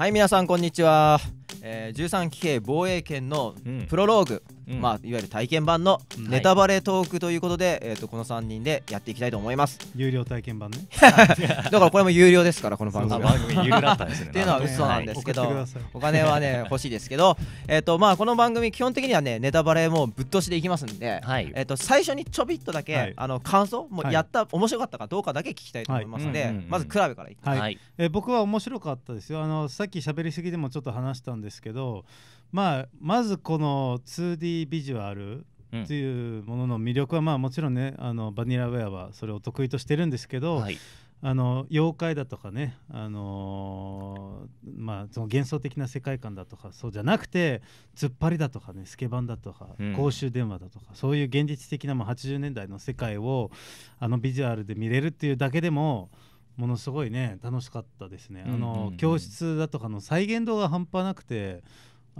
はい皆さんこんにちは、えー、13期兵防衛圏のプロローグ、うんまあ、いわゆる体験版のネタバレトークということで、えっとこの三人でやっていきたいと思います有料体験版ね だからこれも有料ですからこの番組番組有料だったんですねっていうのは嘘なんですけどお金はね 欲しいですけどえっとまあこの番組基本的にはねネタバレもぶっ通しでいきますんで、はい、えっと最初にちょびっとだけ、あの感想もやった、面白かったかどうかだけ聞きたいと思いますので、まず比べからいはいえ僕は面白かったですよあのさっき喋りすぎでもちょっと話したんですけどまあ、まずこの 2D ビジュアルというものの魅力は、まあ、もちろんねあのバニラウェアはそれを得意としてるんですけど、はい、あの妖怪だとかね、あのー、まあ、その幻想的な世界観だとかそうじゃなくて突っ張りだとかねスケバンだとか、公衆電話だとかそういう現実的なもう80年代の世界をあのビジュアルで見れるっていうだけでもものすごいね楽しかったですね。あの、教室だとかの再現度が半端なくて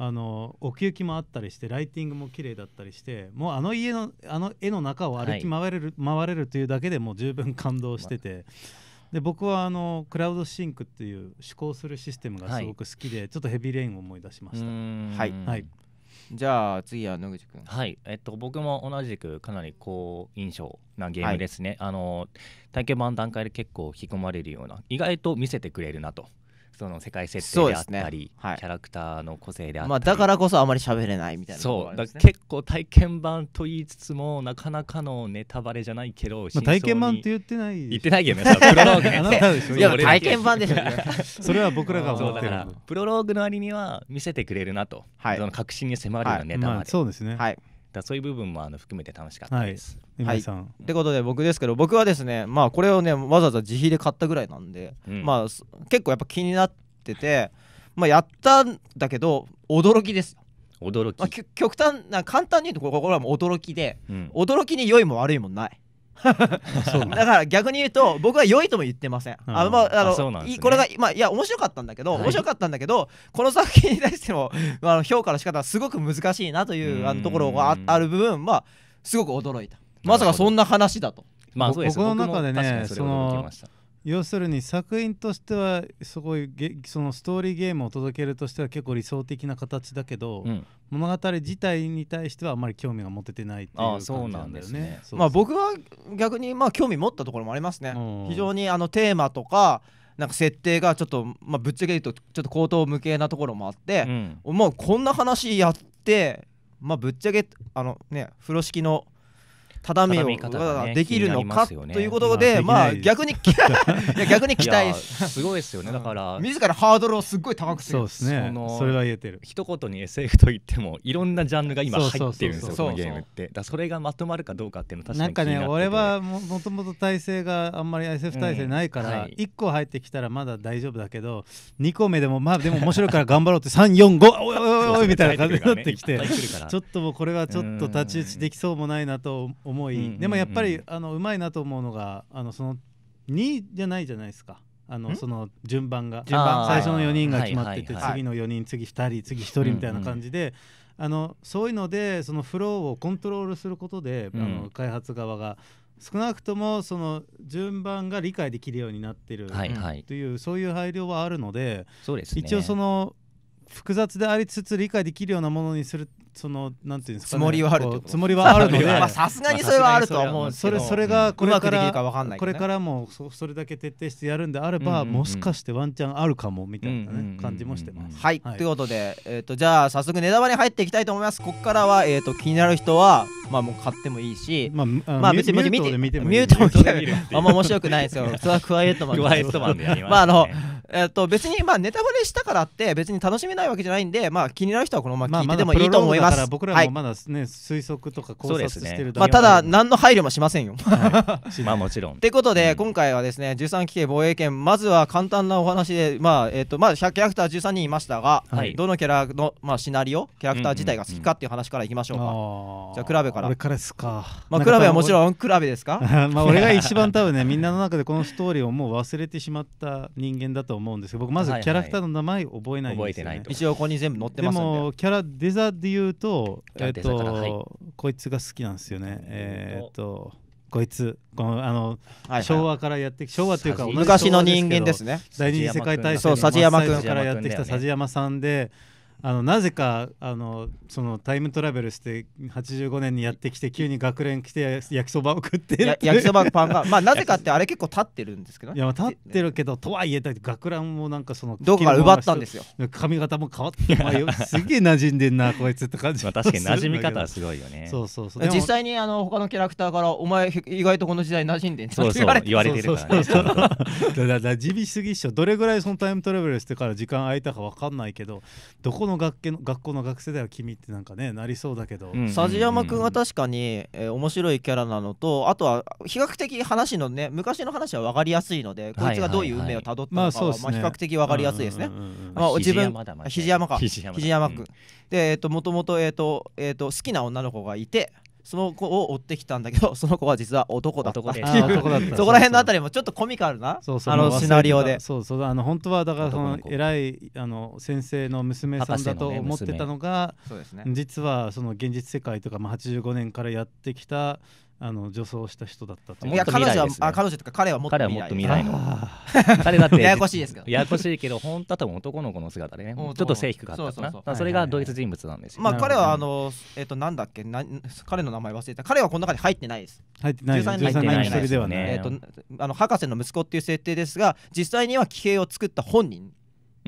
あの奥行きもあったりしてライティングも綺麗だったりしてもうあの家のあの絵の中を歩き回れる、はい、回れるというだけでもう十分感動してて。で僕はあのクラウドシンクっていう試行するシステムがすごく好きで、はい、ちょっとヘビーレインを思い出しました。はい、はい、じゃあ次は野口君はいえっと僕も同じくかなり好印象なゲームですね、はい、あの体験版段階で結構引き込まれるような意外と見せてくれるなとその世界設定であったり、ねはい、キャラクターの個性であったり、まあ、だからこそあまり喋れないみたいな、ね、そう結構体験版と言いつつもなかなかのネタバレじゃないけど、まあ、体験版って言ってない言ってないけどねプロローグいや体験版でしょ、それは僕らが思ってるプロローグのありには見せてくれるなと、はい、その確信に迫るようなネタまで、まあ、そうですね、はい、だそういう部分もあの含めて楽しかったです。はい、さん、はい、ってことで僕ですけど僕はですねまあこれをねわざわざ自費で買ったぐらいなんで、うん、まあ結構やっぱ気になってて、まあ、やったんだけど驚きです。驚き、まあ、極端な簡単に言うとこれはもう驚きで、うん、驚きに良いも悪いもない。だから逆に言うと僕は良いとも言ってません、あのまああの、これがまあいや面白かったんだけど、面白かったんだけどこの作品に対しての あの評価の仕方はすごく難しいなというあのところがある部分まあすごく驚いたまさかそんな話だとまあ、僕の中でねその要するに作品としてはすごいそのストーリーゲームを届けるとしては結構理想的な形だけど、うん、物語自体に対してはあまり興味が持ててないっていう感じなんだよね。まあ僕は逆にまあ興味持ったところもありますね。非常にあのテーマとかなんか設定がちょっと、まあ、ぶっちゃけ言うとちょっと口頭無形なところもあって、うん、もうこんな話やって、まあ、ぶっちゃけあのね風呂敷の。畳みをできるのか、ということで、まあ、逆に逆に 逆に期待すごいですよねだから自らハードルをすごい高くするそうですねそれが言えてる一言に SF と言ってもいろんなジャンルが今入ってるんですよこのゲームってだそれがまとまるかどうかっていうの確かになんかね俺はもともと体制があんまり SF 体制ないから、一1個入ってきたらまだ大丈夫だけど2個目でもまあでも面白いから頑張ろうって345おいおいおいみたいな感じになってきてちょっともうこれはちょっと太刀打ちできそうもないなと思い、でもやっぱりあのうまいなと思うのがあのその2じゃないじゃないですか。あのその順番が順番最初の4人が決まってて、次の4人次2人次1人みたいな感じで、あのそういうのでそのフローをコントロールすることで、あの開発側が少なくともその順番が理解できるようになってるという、そういう配慮はあるので一応その複雑でありつつ理解できるようなものにするそのなんていうんですか、ね、つもりはあるつもりはあるので さすがにそれはあるとは思うんですけどそれそれがこれからこれからもそれだけ徹底してやるんであれば、もしかしてワンチャンあるかもみたいなね、感じもしてます、はい、ということで、えー、とじゃあ早速ネタバレ入っていきたいと思いますここからは、えー、と気になる人はまあもう買ってもいいしまあ、まあ、別に見て見ても見てもあんま面白くないですよそれはクワイエットマンクワイエットマンでやります、まああのえっと別にまあネタバレしたからって別に楽しめないわけじゃないんでまあ気になる人はこのまま聞いてでもいいと思いますますだから僕らもまだね、はい、推測とか考察してるだ、ね、まあ、ただ何の配慮もしませんよ、はい、まあもちろんってことで、うん、今回はですね13期系防衛権まずは簡単なお話でまあえっ、ー、とまあキャラクター13人いましたが、はい、どのキャラのまあシナリオキャラクター自体が好きかっていう話からいきましょうか、うんうん、じゃあクラブから俺からですかまあクラブはもちろんクラブですか まあ俺が一番多分ねみんなの中でこのストーリーをもう忘れてしまった人間だと思うんですけど僕まずキャラクターの名前覚えないんですよね、はい、一応ここに全部載ってますんででもキャラデザでいうと、えっ、と、はい、こいつが好きなんですよね。えっ、と。こいつこのあの、はい、昭和からやって昭和というか昔の人間ですね第二次世界大戦の真っ最初からやってきた佐治山さんであのなぜかあのそのタイムトラベルして85年にやってきて急に学連来て焼きそばを食ってる焼きそばパンがまあなぜかってあれ結構立ってるんですけど、ね、いや立ってるけど、ね、とはいえだ学ランもなんかそのどこから奪ったんですよ髪型も変わって、まあ、すげえ馴染んでんなこいつって感じ、まあ、確かに馴染み方はすごいよねそうそうそう実際にあの他のキャラクターからお前意外とこの時代馴染んでんそうそう言われてるからねそ だだじみすぎっしょどれぐらいそのタイムトラベルしてから時間空いたか分かんないけどどこの学系の学校の学生だよ君ってなんかねなりそうだけど、佐治山君は確かに、えー、面白いキャラなのとあとは比較的話のね昔の話は分かりやすいのでこいつがどういう運命をたどったのかは、ま比較的分かりやすいですね。まあ、自分肘山か肘山君、でも、えー、ともともと,、えーとえー、と好きな女の子がいて、その子を追ってきたんだけど その子は実は男だ男で そこら辺のあたりもちょっとコミカルなそうそうあのシナリオでそうそうあの本当はだからその偉いあの先生の娘さんだと思ってたのが、ね、実はその現実世界とか、まあ、85年からやってきたあの女装した人だったといや彼女は、あ彼女とか彼はもっと彼はもっと未来の 彼だってややこしいですけどややこしいけど本当は多分男の子の姿でねちょっと背低かったかなそれが同一人物なんですまあ彼はあのえっ、となんだっけな彼の名前忘れた彼はこの中に入ってないです入ってない入ってないではねえっ、とあの博士の息子っていう設定ですが実際には騎兵を作った本人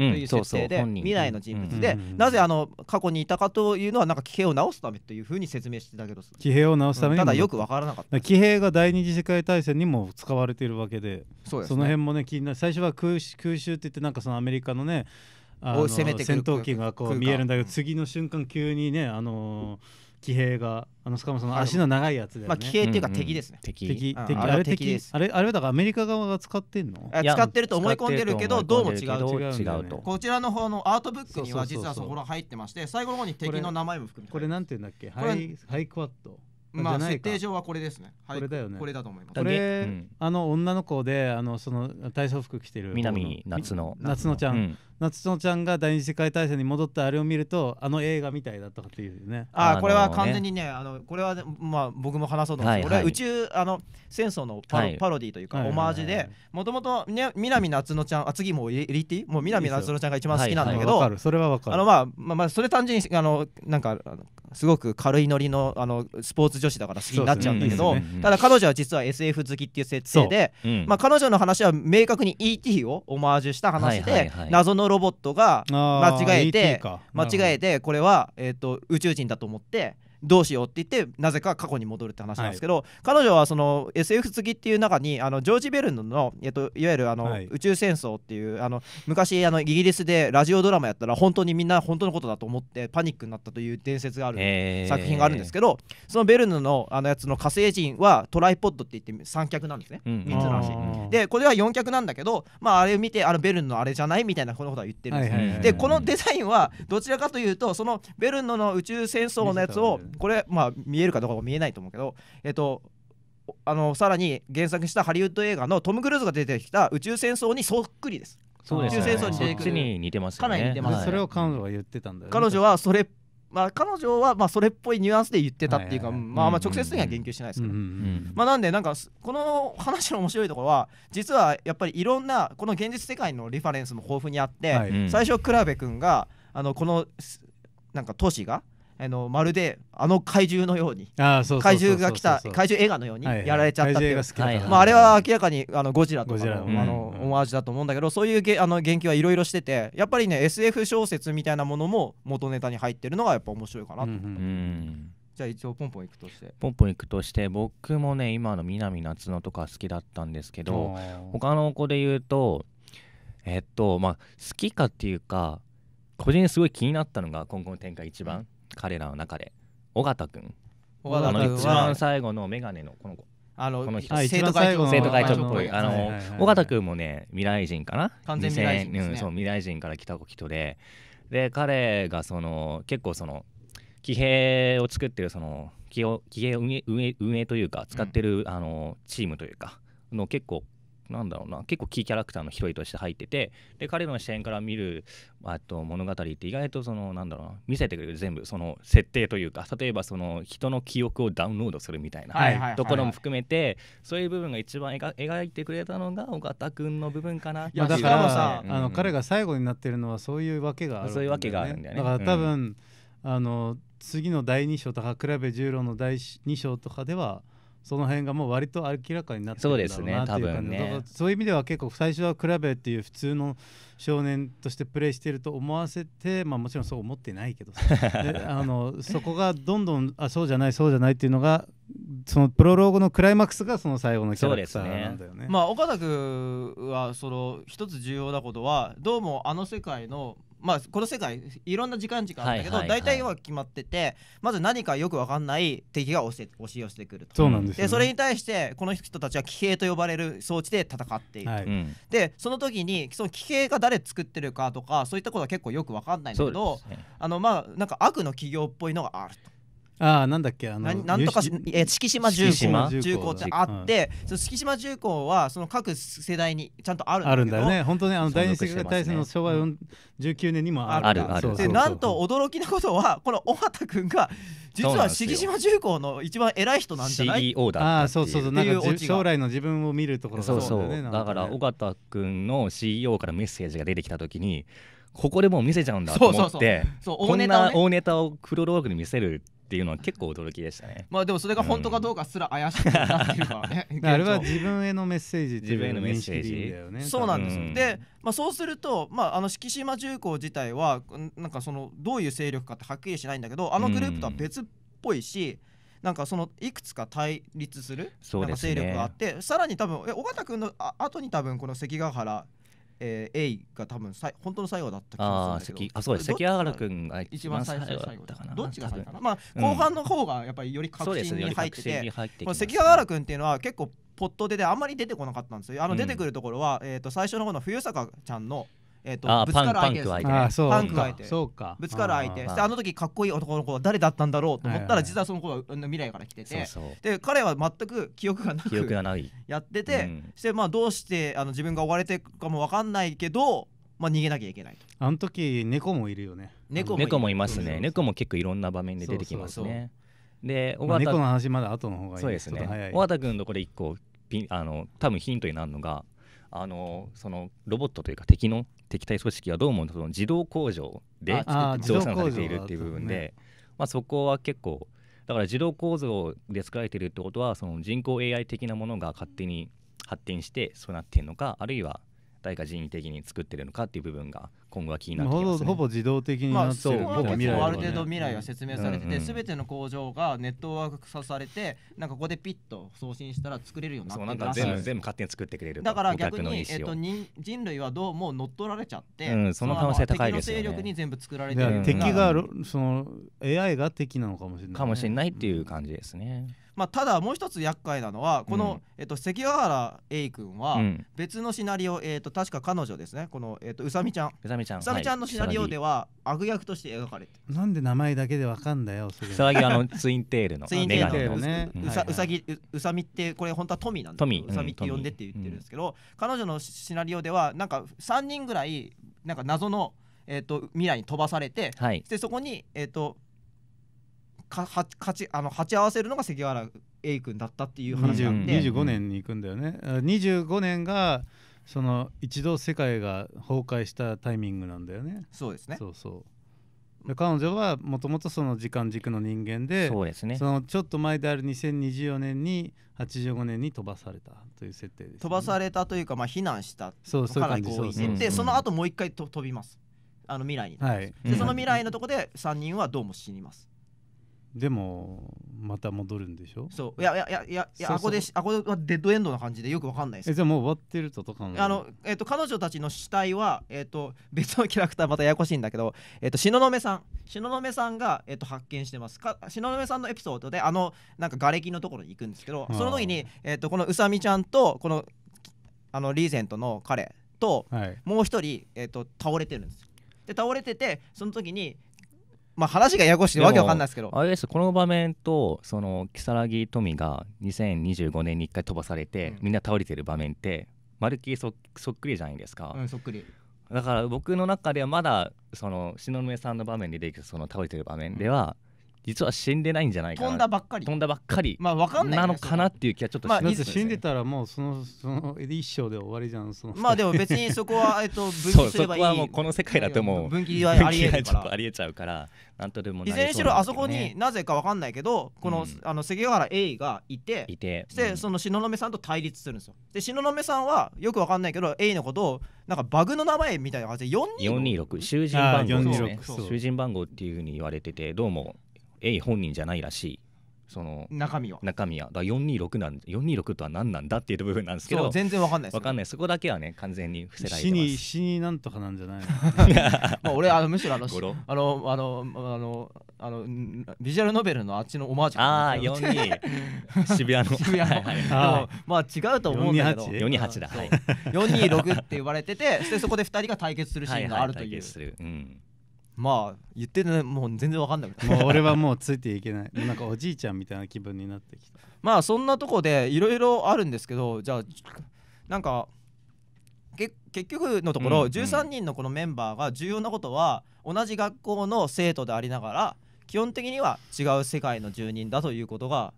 という設定で未来の人物でなぜあの過去にいたかというのはなんか騎兵を直すためというふうに説明してたけど騎兵を直すために、ただよくわからなかった騎兵が第二次世界大戦にも使われているわけでその辺もね気になる最初は空襲空襲って言ってなんかそのアメリカのねあの戦闘機がこう見えるんだけど次の瞬間急にねあのー騎兵があのしかもその足の長いやつで、ね、まあ騎兵っていうか敵ですね、うんうん、敵敵敵あれ敵ですあれあれだからアメリカ側が使ってんの使ってると思い込んでるけどどうも違う違うとこちらの方のアートブックには実はそこら入ってまして最後の方に敵の名前も含めてこれなんていうんだっけハイハイクワットまあ設定上はこれですね。はい、これだよね。これだと思います。これ、うん、あの女の子であのその体操服着てる南夏の夏のちゃん、うん夏野ちゃんが第二次世界大戦に戻ったあれを見るとあの映画みたいだとかっていうねあ、これは完全にねあのこれは、まあ、僕も話そうと思うんですけど、はいはい俺は宇宙あの戦争のパロ,、はいパロディというか、はいオマージュでもともと南夏野ちゃんあ次もう入れてもう南夏野ちゃんが一番好きなんだけど、わかるそれはわかるあのまあまあ、まあ、それ単純にあのなんかあのすごく軽いノリのあのスポーツ女子だから好きになっちゃうんだけど、ねただ彼女は実は SF 好きっていう設定で、うんまあ、彼女の話は明確に ET をオマージュした話で、はいはいはい謎のロボットが間違えて間違えてこれは、えー、と宇宙人だと思ってどうしようって言ってなぜか過去に戻るって話なんですけど、はい、彼女はその SF 次っていう中にあのジョージ・ベルンの、えっと、いわゆるあの、はい、宇宙戦争っていうあの昔あのイギリスでラジオドラマやったら本当にみんな本当のことだと思ってパニックになったという伝説がある、作品があるんですけどそのベルヌのあのやつの火星人はトライポッドって言って三脚なんですね、うん、3つの足でこれは4脚なんだけど、まあ、あれ見てあのベルヌのあれじゃないみたいなこのことは言ってるんです、でこのデザインはどちらかというとそのベルヌの宇宙戦争のやつをこれ、まあ、見えるかどうかも見えないと思うけど、えっと、あのさらに原作したハリウッド映画のトム・クルーズが出てきた宇宙戦争にそっくりです。そうですね、宇宙戦争にに似てます、ね、かなり似てます、それを彼女は言ってたんだよ、ね、彼女はそれまあ、彼女はまあそれっぽいニュアンスで言ってたっていうか、まあ、まあ直接的には言及しないですけど、まあ、なんでなんかこの話の面白いところは実はやっぱりいろんなこの現実世界のリファレンスも豊富にあって、最初倉部君があのこのなんか都市があのまるであの怪獣のように怪獣が来た怪獣映画のようにやられちゃったっていう、まあ、あれは明らかにあのゴジラとかの、あのオマージュだと思うんだけどそういうげあの言及はいろいろしててやっぱりね SF 小説みたいなものも元ネタに入ってるのがやっぱ面白いかなとじゃあ一応ポンポンいくとしてポンポンいくとして僕もね今の南夏のとか好きだったんですけど他の子で言うとえっとまあ好きかっていうか個人すごい気になったのが今後の展開一番、う彼らの中で尾形君あの一番最後の眼鏡のこの子あのこの人生徒会長生徒会長っぽいあの尾形君もね未来人かな完全未来人、ね、うん、そう未来人から来た人でで彼がその結構その騎兵を作ってるその騎兵運営運営というか使ってる、うん、あのチームというかの結構なんだろうな結構キーキャラクターの一人として入っててで彼の視点から見るあと物語って意外とそのなんだろうな見せてくれる全部その設定というか例えばその人の記憶をダウンロードするみたいなところも含めてそういう部分が一番描いてくれたのが尾形君の部分かないだからさ、うん、あの彼が最後になってるのはそういうわけがある、ね、そういうわけがあるんだよねだから多分、うん、あの次の第2章とか倉べ十郎の第2章とかではその辺がもう割と明らかになってるんだろうなっていう感じ、ねね、そういう意味では結構最初はクラベっていう普通の少年としてプレイしてると思わせて、まあ、もちろんそう思ってないけど あのそこがどんどんあそうじゃないそうじゃないっていうのがそのプロローグのクライマックスがその最後のキャラクターなんだよね。ねまあ、岡田君はその一つ重要なことはどうもあの世界のまあ、この世界いろんな時間間あるんだけど、はいはいはい、大体は決まっててまず何かよく分かんない敵が押し押し寄せてくるとそうなんです、ね、でそれに対してこの人たちは騎兵と呼ばれる装置で戦っていく、はい、でその時にその騎兵が誰作ってるかとかそういったことは結構よく分かんないんだけど、ね、あのまあなんか悪の企業っぽいのがあると。ああなんだっけあのなんとかえ敷島重工重工ってあって、うん、その敷島重工はその各世代にちゃんとあるんだあるんだよね本当ねあの第二次世界大戦の昭和19年にもあるあるでなんと驚きなことはこの尾畑君が実は敷島重工の一番偉い人なんじゃない CEO だあそうそうそうな将来の自分を見るところそうそう、だから尾形君の CEO からメッセージが出てきた時にここでもう見せちゃうんだと思ってこんな大ネタをクロローグに見せるっていうのは結構驚きでしたねまあでもそれが本当かどうかすら怪しいなってうかねあれは自分へのメッセージ自分へのメッセージそうなんですよ、うん、で、まあ、そうすると、まあ、あの敷島重工自体はなんかそのどういう勢力かってはっきりしないんだけどあのグループとは別っぽいし、うんなんかそのいくつか対立するなんか勢力があって、ね、さらに多分尾形君のあ後に多分この関ヶ原えー、A が多分さい本当の最後だった気がするんだけどあそうです関原君が一番最初だったかなどっちが最後かな、まあ、後半の方がやっぱりより確信に入ってて,、ね、て関原君っていうのは結構ポットでであんまり出てこなかったんですよあの出てくるところは、えー、と最初の方の冬坂ちゃんの「えーと、ぶつかる相手です、パンク相手そうかぶつかる相手あの時かっこいい男の子は誰だったんだろうと思ったら実はその子は未来から来ててで彼は全く記憶がなくいやってて、うん、してまあどうしてあの自分が追われてるかも分かんないけどまあ、逃げなきゃいけないあの時猫もいるよね猫もいますね猫も結構いろんな場面で出てきますねで尾形、まあ、猫の話まだ後の方がいいそうですね尾形君のこで一個ピンあの多分ヒントになるのがあのそのロボットというか敵の敵対組織はどうもその自動工場で造査されているっていう部分で、ね、まあ、そこは結構だから自動構造で作られているってことはその人工 AI 的なものが勝手に発展してそうなっているのかあるいは誰か人為的に作ってるのかっていう部分が今後は気になってきます、ね、ほぼ自動的になってる、まあ、結構ある程度未来が説明されてて、すべ、うん、ての工場がネットワーク化されてなんかここでピッと送信したら作れるようになってるらしい全部全部勝手に作ってくれるだから逆に、えっと、人人類はどうも乗っ取られちゃって、うん、その可能性高いですよ、ね、敵の勢力に全部作られてる敵がその AI が敵なのかもしれない、ね、かもしれないっていう感じですね、うんまあ、ただもう一つ厄介なのはこの、えっと、関ヶ原栄君は別のシナリオ、えっと、確か彼女ですねこの、えっと、うさみちゃんうさみちゃんちゃんのシナリオでは悪役として描かれてなんで名前だけでわかんだよそれぎのツインテールのツインテールねうさぎうさみってこれ本当は富なんでうさみって呼んでって言ってるんですけど、彼女のシナリオではなんか3人ぐらいなんか謎の、えっと、未来に飛ばされて、でそこにえっとかはちあの鉢合わせるのが関原栄君だったっていう話があって25年に行くんだよね、うん、25年がその一度世界が崩壊したタイミングなんだよねそうですねそうそうで彼女はもともとその時間軸の人間でそうです、ね、そのちょっと前である2024年に85年に飛ばされたという設定です、ね、飛ばされたというか、まあ、避難したそうそうかなこういってその後もう一回と飛びますあの未来に、はい、でその未来のとこで3人はどうも死にますでもまた戻るんでしょそういやいやいやいやいやあこであこはデッドエンドな感じでよくわかんないですえじゃあもう終わってるととかあの、えっと、彼女たちの死体は、えっと、別のキャラクターまたややこしいんだけど、えっと、東雲さん東雲さんが、えっと発見してますか東雲さんのエピソードであのなんか瓦礫のところに行くんですけどその時に、えっとこの宇佐美ちゃんとこのあのリーゼントの彼と、はい、もう一人、えー、と倒れてるんですで倒れててその時にまあ、話がややこしいでわけわかんないですけどあれですこの場面とその如月富が2025年に1回飛ばされて、うん、みんな倒れてる場面ってまるっきそそっくりじゃないですか、うん、そっくりだから僕の中ではまだその東雲さんの場面で出てきたその倒れてる場面では、うん実は死んでないんじゃないかな飛んだばっかり飛んだばっかりまあわかんないなのかなっていう気はちょっとします、ね、まあ、死んでたらもうそのその一生で終わりじゃんそのまあでも別にそこはえっと 分岐すればいいそこはもうこの世界だともう分岐はありえるかありえちゃうからなんとでも、いずれにしろあそこになぜかわかんないけどこの、うん、あの関ヶ原 A がいていて、うん、でその東雲さんと対立するんですよで東雲さんはよくわかんないけど A のことをなんかバグの名前みたいな感じで426囚人番号囚人番号っていうふうに言われててどうもエイ本人じゃないらしいその中身は中身はだ426なん426とは何なんだっていう部分なんですけど全然わかんないです、ね、わかんないそこだけはね完全に伏せられてます死に死になんとかなんじゃない まあ俺あのむしろあのあのあのあのあのビジュアルノベルのあっちのオマージュああ42渋谷の渋谷のはい、はい、まあ違うと思うんだけど428だ、はい、426って言われててそそこで2人が対決するシーンがあるという、はいはい、対決する、うんまあ言ってねもう全然わかんないもう俺はもうついていけないなんかおじいちゃんみたいな気分になってきた まあそんなとこでいろいろあるんですけどじゃあなんかけ結局のところ、うんうん、13人のこのメンバーが重要なことは同じ学校の生徒でありながら基本的には違う世界の住人だということが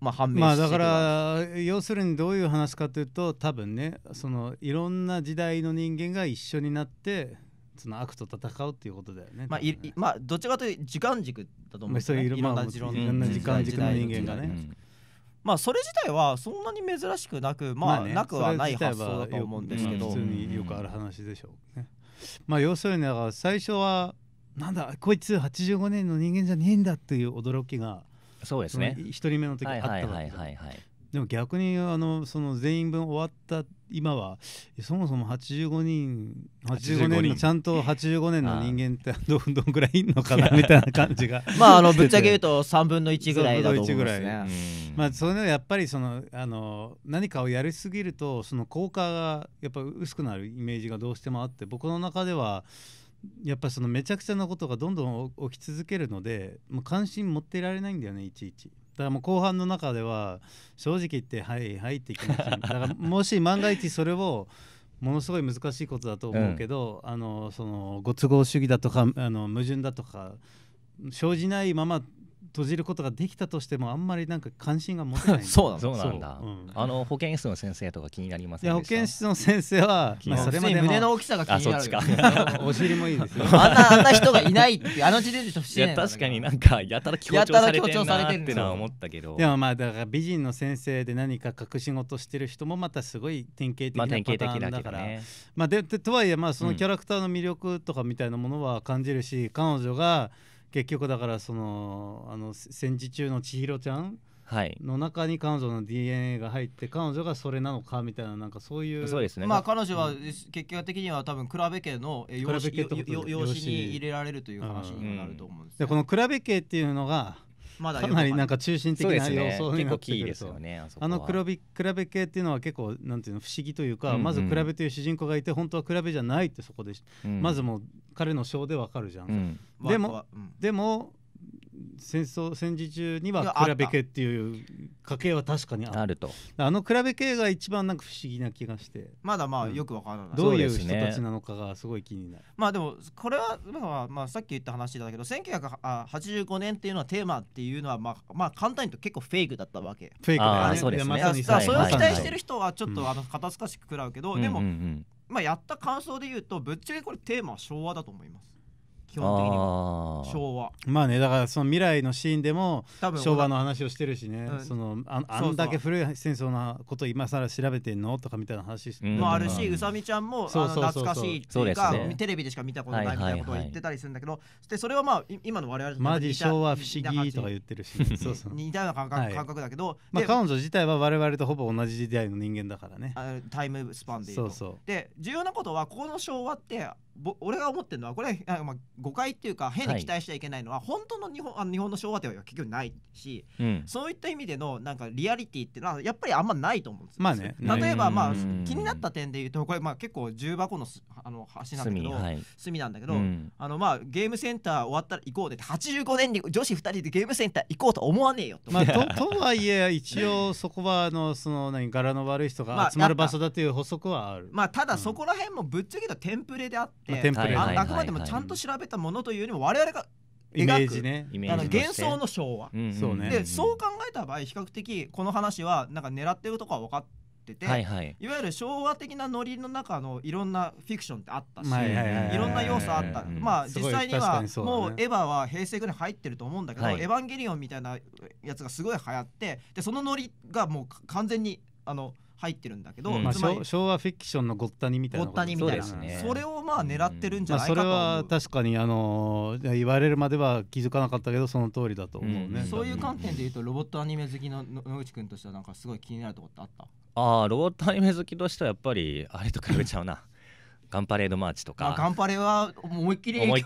まあ判明してだから要するにどういう話かというと多分ねそのいろんな時代の人間が一緒になってその悪と戦うっていうことだよね。まあ、いまあどちらかというと時間軸だと思うね。いろんな時間軸の人間がね。まあそれ自体はそんなに珍しくなくまあなくはない発想だと思うんですけど普通によくある話でしょうね。まあ要するにだから最初はなんだこいつ85年の人間じゃねえんだっていう驚きがそうですね一人目の時あったわけででも逆にあのその全員分終わった今はそもそも85人85年ちゃんと85年の人間ってどんどんぐらいいんのかなみたいな感じが まああのぶっちゃけ言うと3 分の1ぐらいだと思うんですね。まあそれでやっぱりそのあの何かをやりすぎるとその効果がやっぱ薄くなるイメージがどうしてもあって僕の中では。やっぱそのめちゃくちゃなことがどんどん起き続けるのでもう関心持っていられないんだよねいちいちだからもう後半の中では正直言ってはいはいって言ってました、だからもし万が一それをものすごい難しいことだと思うけど、うん、あのそのご都合主義だとかあの矛盾だとか生じないまま閉じることができたとしてもあんまりなんか関心が持てないそう そうなんだ、うん、あの保健室の先生とか気になりますいや保健室の先生は、まあ、それまで胸の大きさが気になるお尻もいいですよ あんなあんな人がいないってあの時点で不思議確かになんかやたら強調されてるなってのは思ったけどでもまあだから美人の先生で何か隠し事してる人もまたすごい典型的なパターンだから、まあね、まあでとはいえまあそのキャラクターの魅力とかみたいなものは感じるし、うん、彼女が、結局だからそのあの戦時中の千尋ちゃんはい、の中に彼女の DNA が入って彼女がそれなのかみたいななんかそういうそうですねまあ彼女は結果的には多分比べ家の養子に入れられるという話になると思うんです、ね、でこの倉べ家っていうのがまだかなりなんか中心的な要素になってくると、ね、あの黒び比べ系っていうのは結構なんていうの不思議というか、うんうん、まず比べという主人公がいて本当は比べじゃないってそこで、うん、まずもう彼の章でわかるじゃん、うん、でも、でも戦争戦時中には比べ系っていう家系は確かにあるとあの比べ系が一番なんか不思議な気がしてまだまあよくわからない、うん、どういう人たちなのかがすごい気になる、ね、まあでもこれは、まあ、まあさっき言った話だけど1985年っていうのはテーマっていうのはまあまあ簡単に言うと結構フェイクだったわけフェイクだねそうですね、それを期待してる人はちょっとあの肩透かしく食らうけど、でも、うんうんうん、まあやった感想で言うとぶっちゃけこれテーマは昭和だと思います基本的には昭和まあねだからその未来のシーンでも昭和の話をしてるしね、うん、そのああんだけ古い戦争のこと今更調べてんのとかみたいな話もあるし宇佐美ちゃんも懐かしいっていうかテレビでしか見たことないみたいなことを言ってたりするんだけどでそれはまあ今の我々マジ昭和不思議とか言ってるしそうそう似たような感覚感覚だけどまあ彼女自体は我々とほぼ同じ時代の人間だからねタイムスパンでそうそうで重要なことはここの昭和って俺が思ってるのはこれまあ、誤解っていうか変に期待しちゃいけないのは、はい、本当の日本あの日本の昭和では結局ないし、うん、そういった意味でのなんかリアリティっていうのはやっぱりあんまないと思うんですよ。まあね、例えば、まあ、気になった点で言うとこれ、まあ、結構重箱のあの橋なんだけど、はい、隅なんだけど、うん、あのまあ、ゲームセンター終わったら行こうで85年に女子2人でゲームセンター行こうと思わねえよと,、まあ、と とはいえ一応そこはあのその何柄の悪い人が集まる場所だという補足はある。まあ、まあ、ただそこら辺もぶっちゃけたテンプレであってってああくまでもちゃんと調べたものというよりも我々がイメージねあの幻想の昭和、うんうん、でそう考えた場合比較的この話はなんか狙ってるとこは分かって。て、はいはい、いわゆる昭和的なノリの中のいろんなフィクションってあったし、はいはいはい、いろんな要素あった、うん、まあ実際にはもうエヴァは平成ぐらい入ってると思うんだけど、はい、エヴァンゲリオンみたいなやつがすごい流行ってでそのノリがもう完全にあの入ってるんだけど、うん、まあ、昭和フィクションのごったにみたいなことですみたいそ、ね,、れをまあ狙ってるんじゃないかと、うんまあ、それは確かにあの言われるまでは気づかなかったけどその通りだと思うね、うん、そういう観点で言うとロボットアニメ好きの野口君としてはなんかすごい気になるとこってあったああロボットアニメ好きとしてはやっぱりあれと比べちゃうなガンパレードマーチとかガンパレは思いっきり影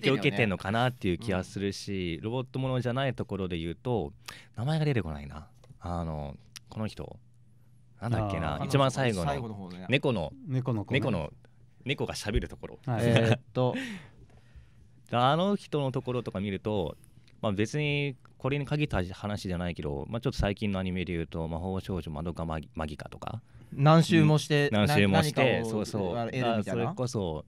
響を受けてる、のかなっていう気がするし、ロボットものじゃないところで言うと名前が出てこないなあのこの人なんだっけな一番最後の猫の猫の猫の猫が喋るところ、えっとあの人のところとか見ると、まあ、別にこれに限った話じゃないけど、まあ、ちょっと最近のアニメでいうと「魔法少女まどかマギカ」とか何周もして、何周もしてそうそうそれこそ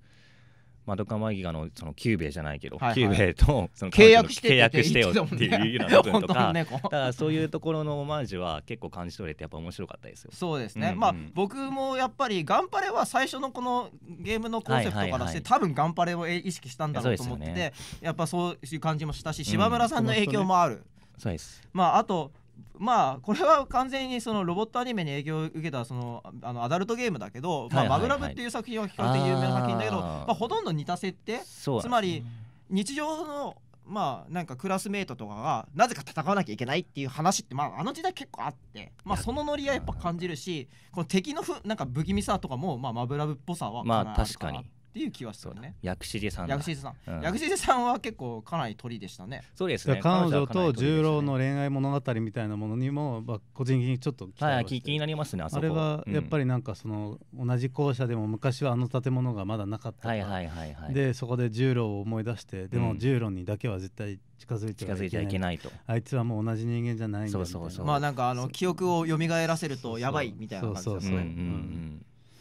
マドカマギガのそのキューベじゃないけど、はいはい、キューベとその契約して契約してよっていうような部分とか、ね、だからそういうところのオマージュは結構感じ取れてやっぱ面白かったですよ。そうですね。うんうん、まあ僕もやっぱりガンパレは最初のこのゲームのコンセプトからして、はいはいはい、多分ガンパレを意識したんだろうと思ってて、ね、やっぱそういう感じもしたし、柴村さんの影響もある。うんそうですまああとまあこれは完全にそのロボットアニメに影響を受けたそのあのアダルトゲームだけど、まあ、マグラブっていう作品は比較的有名な作品だけどまあ、ほとんど似た設定つまり日常のまあなんかクラスメートとかがなぜか戦わなきゃいけないっていう話ってまああの時代結構あってまあそのノリはやっぱ感じるしこの敵のふなんか不気味さとかもまあマブラブっぽさはまあ確かにっていう気はするね薬師寺さん薬師寺さん、うん、薬師寺さんは結構かなり鳥でしたねそうですね彼女と十郎の恋愛物語みたいなものにも、まあ、個人的にちょっと期待気になりますねあそこれはやっぱりなんかその、同じ校舎でも昔はあの建物がまだなかったはいはいはいはい、でそこで十郎を思い出してでも十郎にだけは絶対近づい近づいいけないとあいつはもう同じ人間じゃないんだそうそうそうまあなんかあの記憶を蘇らせるとやばいみたいな感じですね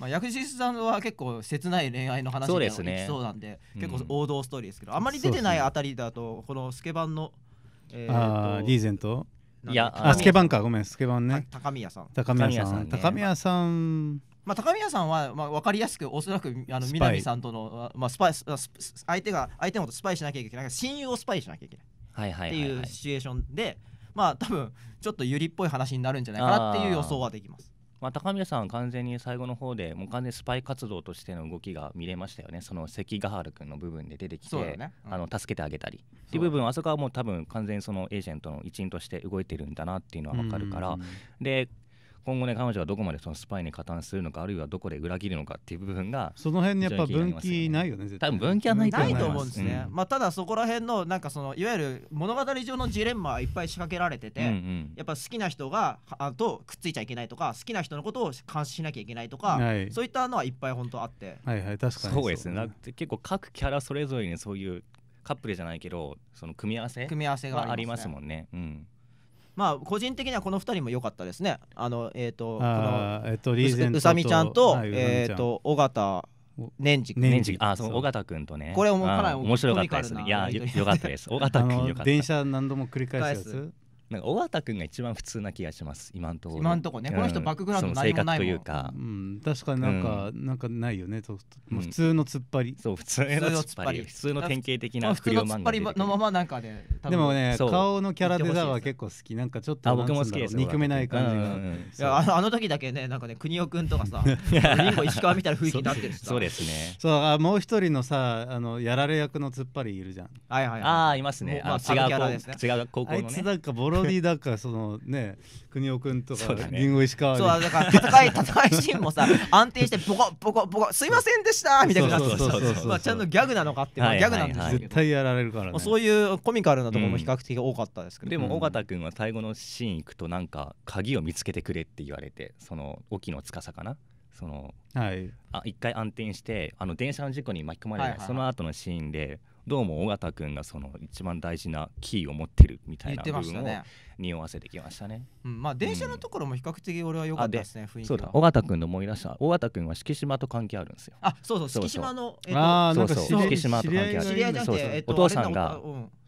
まあ、薬師さんは結構切ない恋愛の話でそう,、ね、そうなんで結構王道ストーリーですけど、あんまり出てないあたりだとこのスケバンの、えー、あリーゼントいやあスケバンかごめんスケバンね高宮さん高宮さん高宮さんまあ、高宮さんは、まあ、分かりやすくおそらくあの南さんとの、まあ、スパイス相手が相手のことスパイしなきゃいけない親友をスパイしなきゃいけないっていうシチュエーションで、まあ多分ちょっとユリっぽい話になるんじゃないかなっていう予想はできます。まあ、高宮さん完全に最後の方でもう完全スパイ活動としての動きが見れましたよねその関ヶ原君の部分で出てきて、ねうん、あの助けてあげたりっていう部分あそこはもう多分完全にそのエージェントの一員として動いてるんだなっていうのは分かるから、で今後ね彼女がどこまでそのスパイに加担するのかあるいはどこで裏切るのかっていう部分がその辺にやっぱ分岐ないよね多分分岐はないと思いますいと思うんですね、うん、まあ、ただそこら辺のなんかそのいわゆる物語上のジレンマはいっぱい仕掛けられてて、うんうん、やっぱ好きな人があとくっついちゃいけないとか好きな人のことを監視しなきゃいけないとか、はい、そういったのはいっぱい本当あってはいはい確かにそうですね結構各キャラそれぞれにそういうカップルじゃないけどその組み合わせ組み合わせがありますもんね、うんまあ個人的にはこの二人も良かったですねあのえっ、ー、とこのえっ、ー、とリーゼンうさみちゃんと,、えっ、ー、と尾形年次年次あそう尾形君とねこれもかなり面白かったですねいやよかったです尾形君よかった電車何度も繰り返すやつなんか尾形君が一番普通な気がします今のところ今のとこね、この人バックグラウンド何もないもん、性格というか、うん、確かになんか、うん、なんかないよねと、ま普通の突っ張り、そう普通の突っ張り普通の典型的な不良漫画普通の突っ張りのままなんかで、ね、でもね顔のキャラデザは結構好きなんかちょっとあ僕も好きです憎めない感じが、うんうん、いやあのあの時だけねなんかね国尾君とかさリンゴ石川みたいな雰囲気になってるそうですねそうあもう一人のさあのやられ役の突っ張りいるじゃんはいはい、はい、ああいますね、まあ、違う違う高校のねあいつなんかボロロだからそのね国尾君とかりんご石川そうだから戦い戦いシーンもさ安定してボコボコボコすいませんでしたみたいなそそそうううまあちゃんとギャグなのかってギャグなんですけど絶対やられるからそういうコミカルなところも比較的多かったですけどでも尾形君は最後のシーン行くとなんか鍵を見つけてくれって言われてその沖の司かなその、はい、あ一回安定してあの電車の事故に巻き込まれる、はいはい、その後のシーンでどうも尾形君がその一番大事なキーを持ってるみたいな部分を匂わせてきましたね。またねうん、まあ電車のところも比較的俺は良かったですね、うん、雰囲気そうだ尾形君の思い出した尾形君は敷島と関係あるんですよ。あそうそう敷島の、えー、あそうそう敷島と関係ある知り合いじゃなくて、お父さんが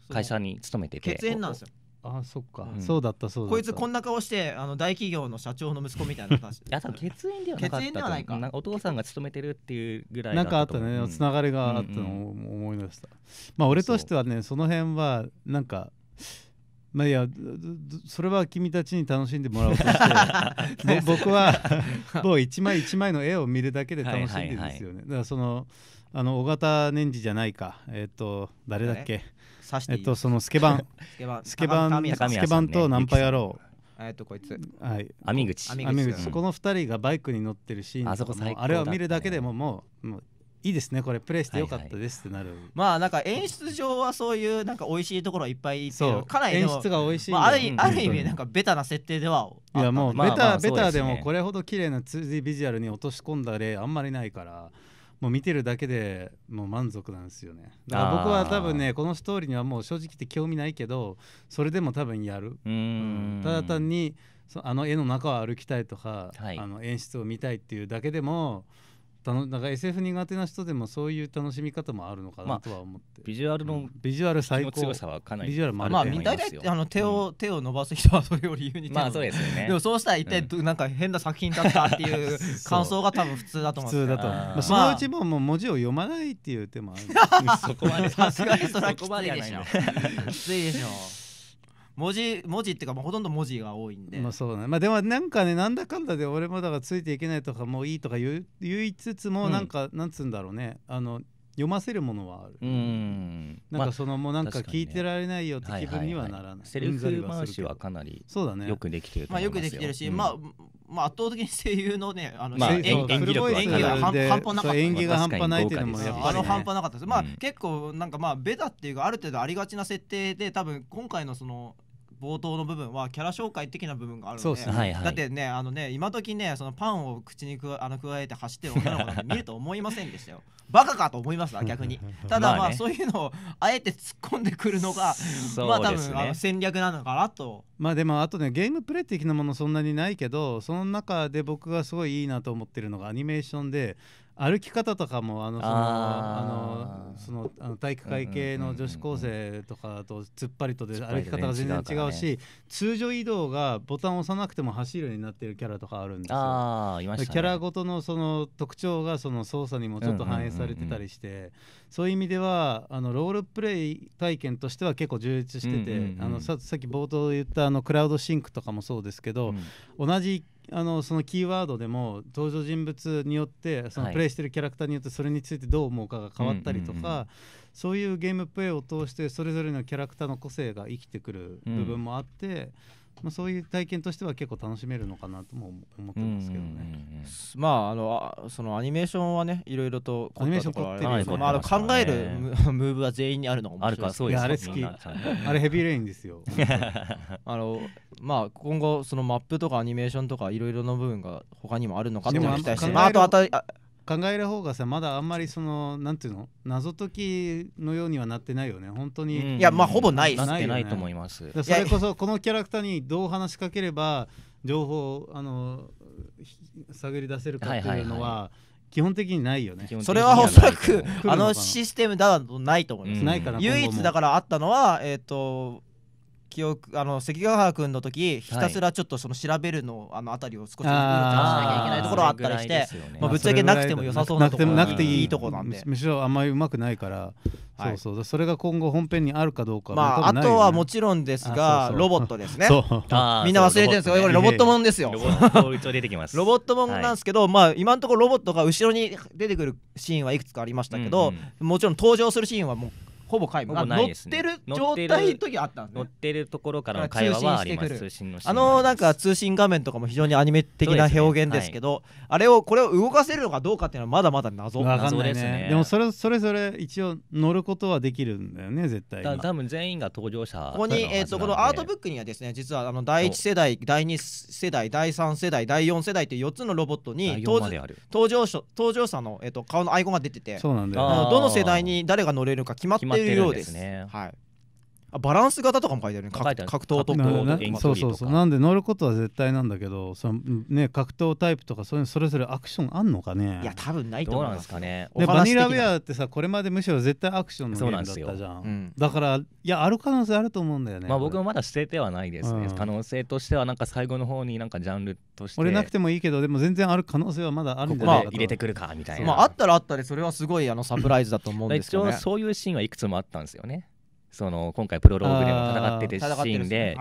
会社に勤めてて血縁なんですよあそっか、うんそうだったそうだったこいつこんな顔してあの大企業の社長の息子みたいなじい や多分血縁ではなかった血縁ではないかんかお父さんが勤めてるっていうぐらいなんかあったね、つながりがあったのを思い出した、まあ俺としてはねその辺はなんかまあいやそれは君たちに楽しんでもらおうとして 僕は もう一枚一枚の絵を見るだけで楽しんでるんですよね、だからそのあの尾形年次じゃないかえっ、と誰だっけ刺してえっとそのスケバンスケバンスケバンスケバンとナンパ野郎えっとこいつはい網口網口この2人がバイクに乗ってるシーンあそこ最高あれを見るだけでももうもういいですねこれプレイしてよかったですってなる、はいはい、まあなんか演出上はそういうなんか美味しいところいっぱいそうかなり演出が美味しい、まあ、あるある意味なんかベタな設定ではいやもうベタ、まあまあ、ベタでもこれほど綺麗な 2D ビジュアルに落とし込んだ例あんまりないからもう見てるだけでもう満足なんですよねだから僕は多分ねこのストーリーにはもう正直言って興味ないけどそれでも多分やるうんただ単にそあの絵の中を歩きたいとか、はい、あの演出を見たいっていうだけでもたのなんから SF 苦手な人でもそういう楽しみ方もあるのかなとは思って、まあ、ビジュアルの、ビジュアル最高強さはかなりビジュアルもまあ大体あの手を、うん、手を伸ばす人はそれを理由にまあそうですよねでもそうしたら一体、うん、なんか変な作品だったっていう 感想が多分普通だと思う普通だと思う、まあ、そのうちももう文字を読まないっていう手もある そこまでさすがにそこまでやついできついでしょ文字文字っていうかもうほとんど文字が多いんでまあそうねまあでもなんかねなんだかんだで俺もだからついていけないとかもういいとか言いつつもなんか、うん、なんつうんだろうねあの読ませるものはあるうんなんかそのもうなんか聞いてられないよって気分にはならないはいはいはい、セリフ回しはかなりそうだねよくできてるまあよくできてるし、うん、まあまあ圧倒的に声優のねあの、まあ、演技力が半端なかった演技が半端ないっていうのもやっぱ、ね、あの半端なかったです、まあ、うん、結構なんかまあベタっていうかある程度ありがちな設定で多分今回のその冒頭の部分はキャラ紹介的な部分があるのでだってねあのね今時ねそのパンを口にくあの加えて走ってる女の子なんて見ると思いませんでしたよバカかと思いますわ 逆に ただまあ、そういうのをあえて突っ込んでくるのが、まあ多分あの戦略なのかなとまあでもあとねゲームプレイ的なものそんなにないけどその中で僕がすごいいいなと思ってるのがアニメーションで歩き方とかもあのそのあのそのあの体育会系の女子高生とかと突っ張りとで歩き方が全然違うし、通常移動がボタンを押さなくても走るようになってるキャラとかあるんですよ。あいました、ね、キャラごとのその特徴がその操作にもちょっと反映されてたりして、そういう意味ではあのロールプレイ体験としては結構充実してて、あのささっき冒頭言ったあのクラウドシンクとかもそうですけど、同じあのそのキーワードでも登場人物によってそのプレイしてるキャラクターによってそれについてどう思うかが変わったりとか、そういうゲームプレイを通してそれぞれのキャラクターの個性が生きてくる部分もあって。うんまあ、そういう体験としては結構楽しめるのかなとも思ってますけどね。うんうんうんうん、まああのあそのアニメーションはねいろいろとアニメーション凝ってる、はい、まあ、あの考える ムーブは全員にあるのが面白いです、ね、ああれ好きあれヘビーレインですよ あのまあ今後そのマップとかアニメーションとかいろいろの部分が他にもあるのかって期待してあた考える方がさまだあんまりそのなんていうの謎解きのようにはなってないよね本当に、うん、いやまあほぼないなってないと思います、ね、それこそこのキャラクターにどう話しかければ情報あの探り出せるかっていうのは基本的にないよねそれはおそらくあのシステムだとないと思います、うん、唯一だからあったのはえっ、ー、と記憶あの関ヶ原君の時ひたすらちょっとその調べるのあのたりを少ししなきゃいけないところあったりして、ね、まあ、ぶっちゃけなくても良さそうなところなくていいとこなんでむしろあんまりうまくないから、はい、そうそうそれが今後本編にあるかどうかまあ、ね、あとはもちろんですがロボットですね みんな忘れてるんですけどこれロボットもんですよロボットもんなんですけど、はい、まあ今のところロボットが後ろに出てくるシーンはいくつかありましたけど、うんうん、もちろん登場するシーンはもうほぼ皆無ほぼないですね乗ってる状態の時あったんです乗ってるところからの会話はあります通信のあのなんか通信画面とかも非常にアニメ的な表現ですけどあれをこれを動かせるのかどうかっていうのはまだまだ謎わかんないですねでもそれそれぞれ一応乗ることはできるんだよね絶対多分全員が登場者ここに、えー、とこのアートブックにはですね実はあの第1世代第2世代第3世代第4世代っいう4つのロボットに当登時登場者登場者の、えー、と顔のアイコンが出ててそうなんだよどの世代に誰が乗れるか決まってるようです。ですね、はいあバランス型とかも書いてあるねある格闘とかそうそうそうなんで乗ることは絶対なんだけどその、ね、格闘タイプとかそれそれぞれアクションあんのかねいや多分ないと思うんですかねでバニラウェアってさこれまでむしろ絶対アクションのゲームだったじゃん、うん、だからいやある可能性あると思うんだよねまあ僕もまだ捨ててはないですね、うん、可能性としてはなんか最後の方になんかジャンルとして俺なくてもいいけどでも全然ある可能性はまだあるんじゃないかここ入れてくるかみたいなまああったらあったでそれはすごいあのサプライズだと思うんですけど、ね、一応そういうシーンはいくつもあったんですよねその今回プロローグでも戦っててシーンで。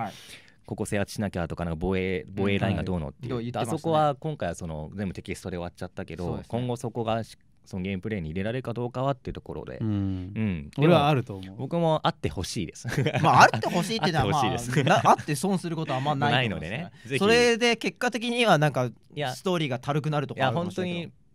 ここ制圧しなきゃとかなんか防衛防衛ラインがどうのっていう、うんはいあそこは今回はその全部テキストで終わっちゃったけど、ね、今後そこがそのゲームプレーに入れられるかどうかはっていうところで、うん、うん、俺はあると思う僕もあってほしいですまああってほしいってのは、まあ、ああって損することはあんまない、ね、のでねそれで結果的にはなんかストーリーが軽くなるとかいや本当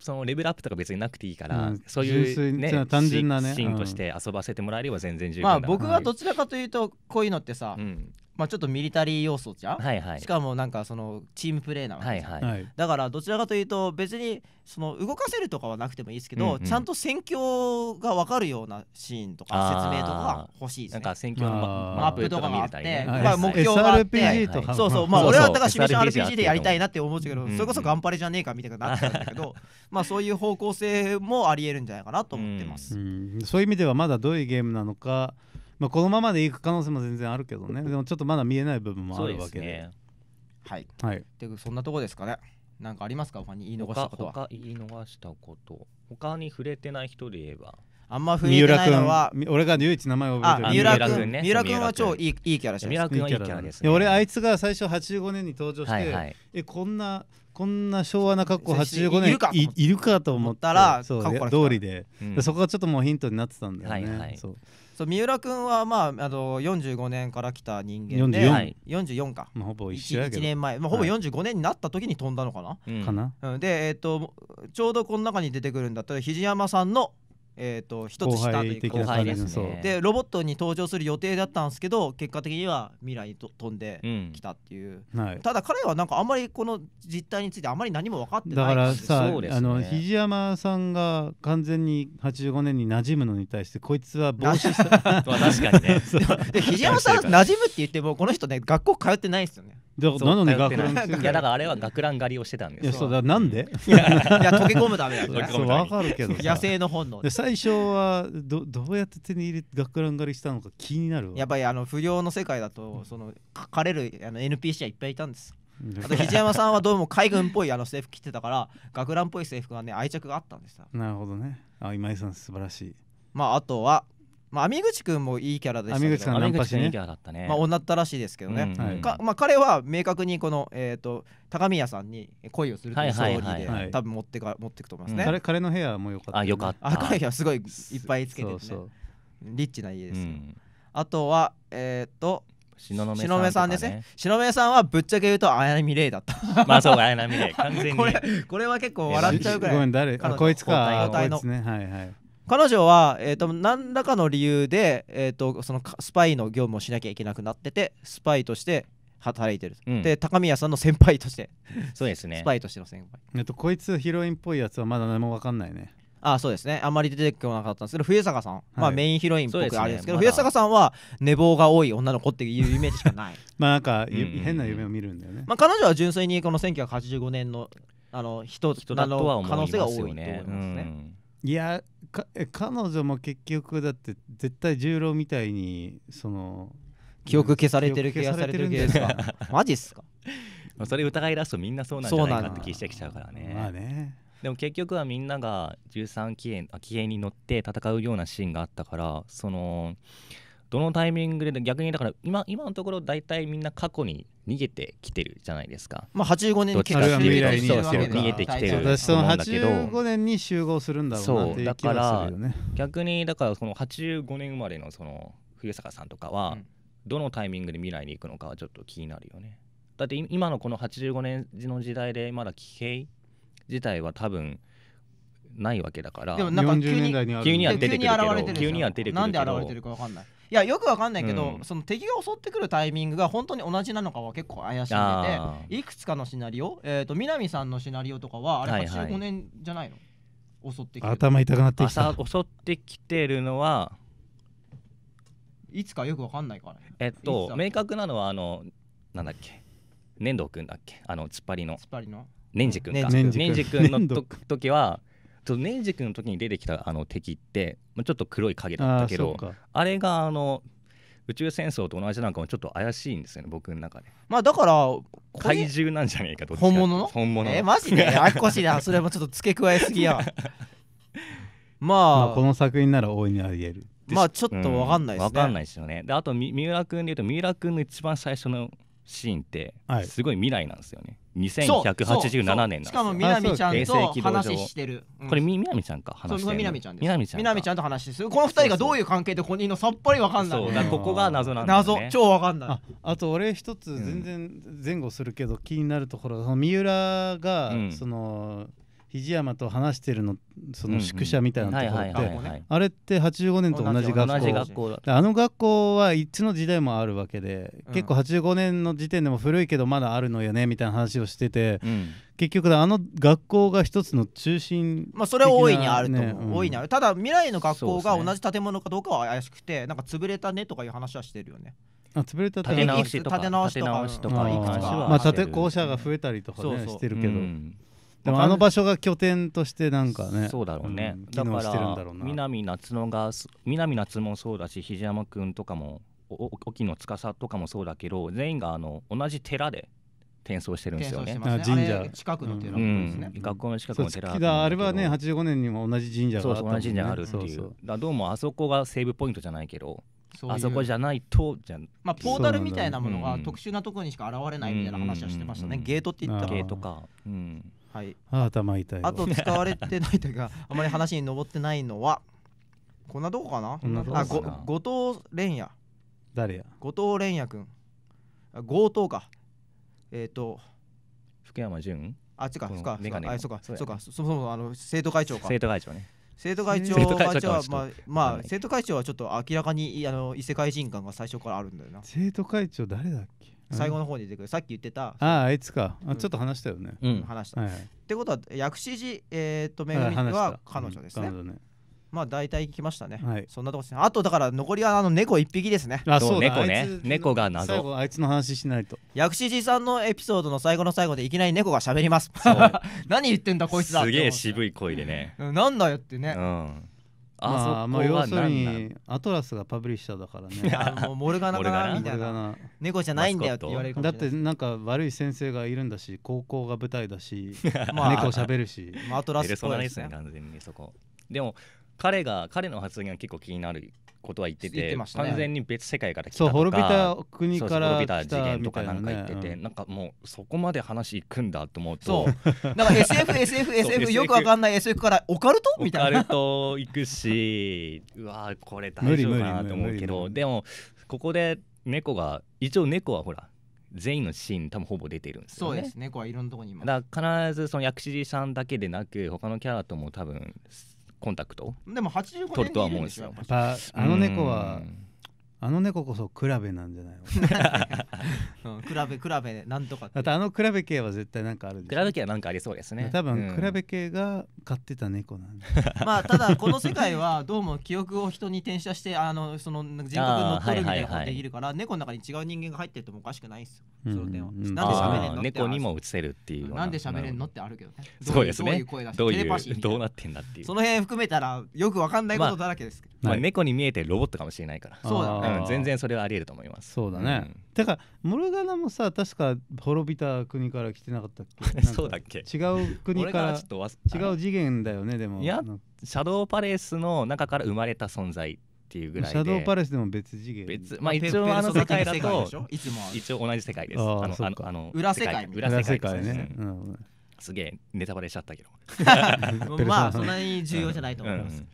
そのレベルアップとか別になくていいから、うん、そういうね、ね単純なねシーンとして遊ばせてもらえれば全然十分まあ僕はどちらかというとこういうのってさ、うん、まあ、ちょっとミリタリー要素じゃん、はいはい、しかもなんかそのチームプレーなわけはいはい、だからどちらかというと別にその動かせるとかはなくてもいいですけど、うんうん、ちゃんと戦況が分かるようなシーンとか説明とかが欲しいです、ね、なんか戦況のマップとかがあって、まあ、目標があって、そうそうまあ俺はだからシミュレーション RPG でやりたいなって思うけど、うん、それこそ頑張れじゃねえかみたいななっちゃうんだけど まあそういう方向性もありえるんじゃないかなと思ってます、うん、そういう意味ではまだどういうゲームなのかまあ、このままでいく可能性も全然あるけどねでもちょっとまだ見えない部分もあるわけでね、はい、はい、そんなとこですかね何かありますかファに言い逃したこと他言い逃したこと他に触れてない人で言えばあんま触れてないのは俺が唯一名前を覚えてる三浦君ね三浦君は超いいいいキャラで三浦君はいいキャラです、ね、俺あいつが最初85年に登場して、はいはい、えこんなこんな昭和な格好85年いるかと思ったら通りで、うん、そこがちょっともうヒントになってたんだよね、はいはい、そうそう三浦君はまああの45年から来た人間で 44,、44か、まあ、ほぼ一緒やけど 1, 1年前、まあ、ほぼ45年になった時に飛んだのかな、はい、うん、で、えーと、とちょうどこの中に出てくるんだったら肘山さんのえーと、一つ下と後輩ですねでロボットに登場する予定だったんですけど結果的には未来にと飛んできたっていう、うんはい、ただ彼はなんかあんまりこの実態についてあんまり何も分かってないだからさ、ね、あの肘山さんが完全に85年に馴染むのに対してこいつは帽子した 確かにね 肘山さん馴染むって言ってもこの人ね学校通ってないですよねだなのに学ラン着ていやだからあれは学ラン狩りをしてたんですいやそうだなんでいや溶け込むためだよそうわかるけど野生の本能で最初はどどうやって手に入れ学ラン狩りしたのか気になるやっぱりあの不良の世界だとその枯れるあの NPC はいっぱいいたんですあと肘山さんはどうも海軍っぽいあの制服着てたから 学ランっぽい制服がね愛着があったんですなるほどねあ今井さん素晴らしいまああとはまあ、網口君もいいキャラでしたけど網口さんナンパしねまあ、女ったらしいですけどね、かまあ、彼は明確にこの、えーと、高宮さんに恋をするというストで、多分持ってか持っていくと思いますね、うん、彼彼の部屋もよかった、ね、あよかった赤い部すごいいっぱいつけてるねリッチな家ですうん、あとはえっ、ー、とのめさん、ね,、さんですねしのめさんはぶっちゃけ言うと綾波レイだったまあそう綾波レイ完全に これこれは結構笑っちゃうぐらいごめん誰こいつかこいつねはいはい彼女は、えーと、何らかの理由で、えーと、そのスパイの業務をしなきゃいけなくなっててスパイとして働いてる、うん、で高宮さんの先輩としてそうですねスパイとしての先輩えっとこいつヒロインっぽいやつはまだ何も分かんないねあそうですねあんまり出てこなかったんですけど冬坂さん、はい、まあ、メインヒロインっぽくあれですけど、ね冬坂さんは寝坊が多い女の子っていうイメージしかない まあなんか、うんうん、変な夢を見るんだよね、まあ、彼女は純粋にこの1985年のあの人人だとは思いますよね、ねうん、いや彼女も結局だって絶対十郎みたいにその記憶消されてるがされてる系ですか マジっすかそれ疑い出すとみんなそうなんじゃないかって気してきちゃうからねまあねでも結局はみんなが13機兵騎兵に乗って戦うようなシーンがあったからそのどのタイミングで逆にだから今今のところ大体みんな過去に逃げてきてるじゃないですか。まあ85年に結果未来に逃げてきてる私その85年に集合するんだろうなっていう気がするよね。逆にだからその85年生まれのその冬坂さんとかは、どのタイミングで未来に行くのかはちょっと気になるよね。だって今のこの85年の時代でまだ騎兵自体は多分ないわけだからでもなんか急に急には出てくるけど急には出てくるけどなんで現れてるか分かんないいやよくわかんないけど、うん、その敵が襲ってくるタイミングが本当に同じなのかは結構怪しくでていくつかのシナリオ、えーと、南さんのシナリオとかはあれ85年じゃないの、はいはい、襲ってきて頭痛くなってきた襲ってきてるのはいつかよくわかんないから、ね、えっと明確なのはあのなんだっけ粘土くんだっけあの突っ張りの突っ張りの年次くんか年次くんの時はと明治の時に出てきたあの敵って、まあ、ちょっと黒い影だったけどあれがあの宇宙戦争と同じなんかもちょっと怪しいんですよね僕の中でまあだから怪獣なんじゃねえかと本物の本物えー、マジであっ こしいなそれもちょっと付け加えすぎや まあ、まあ、この作品なら大いにあり得るまあちょっと分かんないですね、うん、分かんないですよねであと三浦君でいうと三浦君の一番最初のシーンってすごい未来なんですよね、はい2187年しかも南ちゃんと話してる、うん、これみ南ちゃんか話してる南ちゃん南ちゃん南ちゃんと話するこの二人がどういう関係でここにいるのさっぱりわかんないそうここが謎なんだ、ね、謎超わかんないあと俺一つ全然前後するけど気になるところその三浦がその、うん肘山と話してるのその宿舎みたいなところってあれって85年と同じ学校あの学校はいつの時代もあるわけで、うん、結構85年の時点でも古いけどまだあるのよねみたいな話をしてて、うん、結局あの学校が一つの中心、ね、まあそれは大いにあると、ね、うん、大いにあるただ未来の学校が同じ建物かどうかは怪しくてなんか潰れたねとかいう話はしてるよねあ潰れた建て直しとかいくつかまあ建校舎が増えたりとかねしてるけど、でもあの場所が拠点としてなんかねそうだろうね、うん、だから南夏野が南夏もそうだし肘山君とかも沖野司とかもそうだけど全員があの同じ寺で転送してるんですよね。ね神社近くの寺、ねうんうん、学校の近くの寺。あれはね、85年にも同じ神社があった、ね、そう同じ神社あるっていう。そうそうだどうもあそこがセーブポイントじゃないけど。ううあそこじゃないとじゃまあポータルみたいなものが特殊なところにしか現れないみたいな話はしてましたね、うん、ゲートって言ったらゲートか、うん、はい、頭痛いあと使われてないというか あまり話に上ってないのはこんなとこかなあご後藤蓮也誰や後藤蓮也君強盗かえっ、ー、と福山潤あっちか、うそっかそうかそうかそもそもあの生徒会長か生徒会長ね生徒会長は、まあ、まあ、生徒会長はちょっと明らかにあの異世界人感が最初からあるんだよな生徒会長誰だっけ最後の方に出てくるさっき言ってたあああいつかあちょっと話したよね、うん話した、はいってことは薬師寺、えっとめぐみは彼女ですね,、ねまあ大体来ましたね、はい、そんなとこですねあとだから残りはあの猫1匹ですねあそう猫ね猫が謎最後あいつの話しないと薬師寺さんのエピソードの最後の最後でいきなり猫が喋ります 何言ってんだこいつだすげえ渋い声でね、なんだよってね、うんあ、まあ、要するにアトラスがパブリッシャーだからね もうモルガナかなみたいな猫じゃないんだよって言われるだってなんか悪い先生がいるんだし高校が舞台だし まあ、猫喋るし、まあ、アトラスっぽいですね、ね、完全にそこでも彼が彼の発言は結構気になることは言ってて、ね、完全に別世界から来たとかそう滅びた国から来た次元とかなんか言ってて、ね、うん、なんかもうそこまで話いくんだと思うとそう だから SFSFSF SF よくわかんない SF からオカルトみたいなオカルト行くしうわこれ大丈夫かなと思うけどでもここで猫が一応猫はほら全員のシーン多分ほぼ出てるんですよ、ね、そうです猫はいろんなとこにいますだから必ずその薬師寺さんだけでなく他のキャラとも多分コンタクトでも85年取るとは思うんですよやっぱあの猫はあの猫こそクラベなんじゃないの、うん、クラベクラベなんとかあとあのクラベ系は絶対なんかあるんでクラベ系はなんかありそうですね多分、クラベ系が飼ってた猫なんで まあただこの世界はどうも記憶を人に転写してあのその人格乗っ取るみたいなできるから、猫の中に違う人間が入っててもおかしくないですよ、なんで喋れんの猫にも映せるっていうなんで喋れんのってあるけどねそうですねどういう声だどういうどうなってんだっていうその辺含めたらよくわかんないことだらけですまあ、猫に見えてロボットかもしれないからう全然それはあり得ると思いますそうだね、だからモルガナもさ確か滅びた国から来てなかったっけ そうだっけ違う国からちょっと違う次元だよねでもいやシャドーパレスの中から生まれた存在っていうぐらいシャドーパレスでも別次元別まあ一応あの世界だといつも一応同じ世界ですあのあのあの裏世界裏世界ね、すげえネタバレしちゃったけど まあそんなに重要じゃないと思います、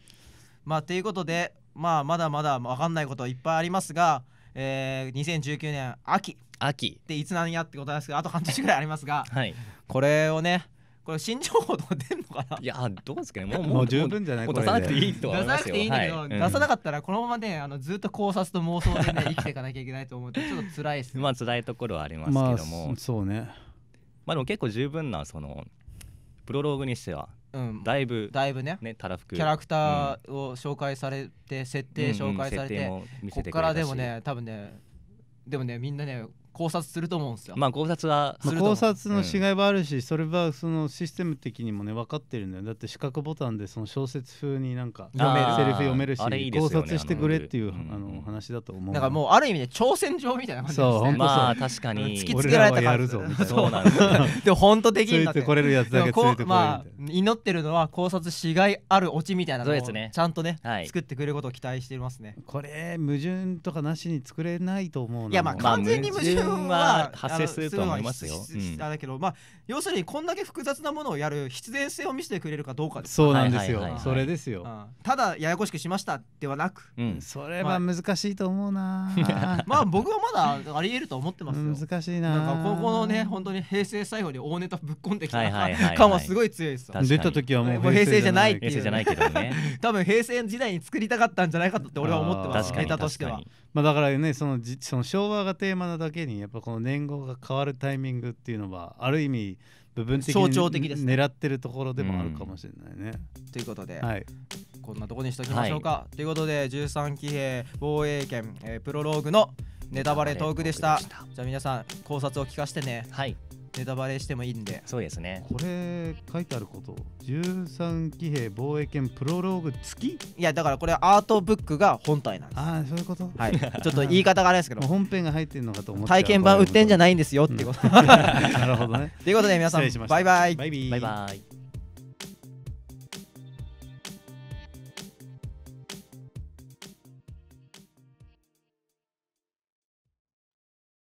まあということで、まあ、まだまだ分かんないこといっぱいありますが、えー、2019年秋秋っていつなんやってことなんですけどあと半年ぐらいありますが、はい、これをねこれ新情報とか出んのかないやどうですかねもうもう十分じゃない出さなくていいと思いますよ出さなくていいんだけど、出さなかったらこのままねあのずっと考察と妄想でね生きていかなきゃいけないと思うとちょっと辛いです、ね、まあ辛いところはありますけども、まあ、そうねまあでも結構十分なそのプロローグにしてはうんだいぶだいぶねねたらふくキャラクターを紹介されて、設定紹介されて,、ここからでもね多分ねでもねみんなね考察すると思うんですよ。まあ考察は、まあ、考察のしがいはあるし、うん、それはそのシステム的にもね分かってるんだよだって四角ボタンでその小説風になんか読めるセリフ読めるし、ね、考察してくれっていうあの、話だと思うだからもうある意味で挑戦状みたいな感じです、ね、そう本当まあ確かに突きつけられたやるぞそうなんですでも本当的についこれるやつだけついてまあ祈ってるのは考察しがいあるオチみたいなのをちゃんとね、は作ってくれることを期待していますねこれ矛盾とかなしに作れないと思ういやまあ完全に矛盾分は発生すると思いますよ。だけど、まあ要するにこんだけ複雑なものをやる必然性を見せてくれるかどうかそうなんですよ。それですよ、ただややこしくしましたではなく、うん、それは難しいと思うな。まあ僕はまだあり得ると思ってます難しいな。なんかここのね本当に平成最後に大ネタぶっ込んできた感はすごい強いです。出た時はもう平成じゃないっていう。平成じゃないけどね。多分平成時代に作りたかったんじゃないかって俺は思ってます。ネタとしては。まあ、だからねそのその昭和がテーマなだけにやっぱこの年号が変わるタイミングっていうのはある意味部分的に狙ってるところでもあるかもしれないね。うん、ということで、はい、こんなとこにしときましょうか。はい、ということで13騎兵防衛権、えー、プロローグのネタバレトークでした。じゃあ皆さん考察を聞かせてね。はい。ネタバレしてもいいんでそうですねこれ書いてあること13騎兵防衛圏プロローグ付きいやだからこれアートブックが本体なんですああそういうことはいちょっと言い方があれですけど 本編が入ってるのかと思って体験版売ってんじゃないんですよってこと、なるほどね ということで皆さんバイバイバイバイ